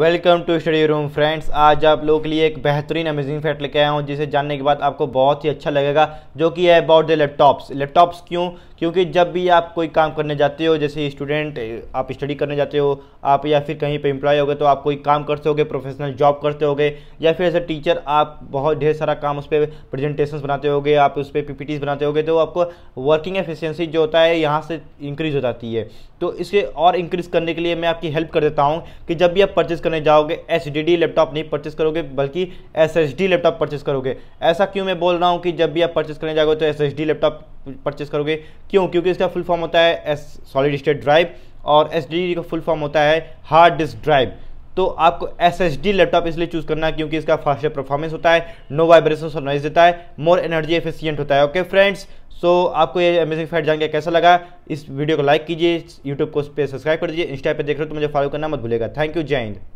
welcome to study room friends आज आप लोगों के लिए एक बेहतरीन अमेजिंग फैक्ट लेके आया हूँ जिसे जानने के बाद आपको बहुत ही अच्छा लगेगा जो कि है अबाउट द लैपटॉप्स लैपटॉप्स क्यों क्योंकि जब भी आप कोई काम करने जाते हो जैसे स्टूडेंट आप स्टडी करने जाते हो आप या फिर कहीं पे इम्प्लॉय हो गए तो आप कोई काम करते हो प्रोफेशनल जॉब करते हो या फिर एज टीचर आप बहुत ढेर सारा काम उस पर प्रेजेंटेशन बनाते हो आप उस पर पी बनाते हो तो आपको वर्किंग एफिशेंसी जो होता है यहाँ से इंक्रीज़ हो जाती है तो इसके और इंक्रीज़ करने के लिए मैं आपकी हेल्प कर देता हूँ कि जब भी आप परचेज करने जाओगे एच लैपटॉप नहीं परचेस करोगे बल्कि एस लैपटॉप परचेस करोगे ऐसा क्यों मैं बोल रहा हूँ कि जब भी आप परचेस करने जाओगे तो एस लैपटॉप परचेस करोगे क्यों क्योंकि इसका फुल फॉर्म होता है एस सॉलिड स्टेट ड्राइव और एस का फुल फॉर्म होता है हार्ड डिस्क ड्राइव तो आपको एस एस डी लैपटॉप इसलिए चूज़ करना है क्योंकि इसका फास्टर परफॉर्मेंस होता है नो वाइब्रेशन और नॉइज देता है मोर एनर्जी एफिशियंट होता है ओके फ्रेंड्स सो so, आपको ये अमेजिंग फैट जानकर कैसा लगा इस वीडियो को लाइक कीजिए यूट्यूब को उस पर सब्सक्राइब कर दीजिए इंस्टा पर देख रहे हो तो मुझे फॉलो करना मत भूलेगा थैंक यू जय हिंद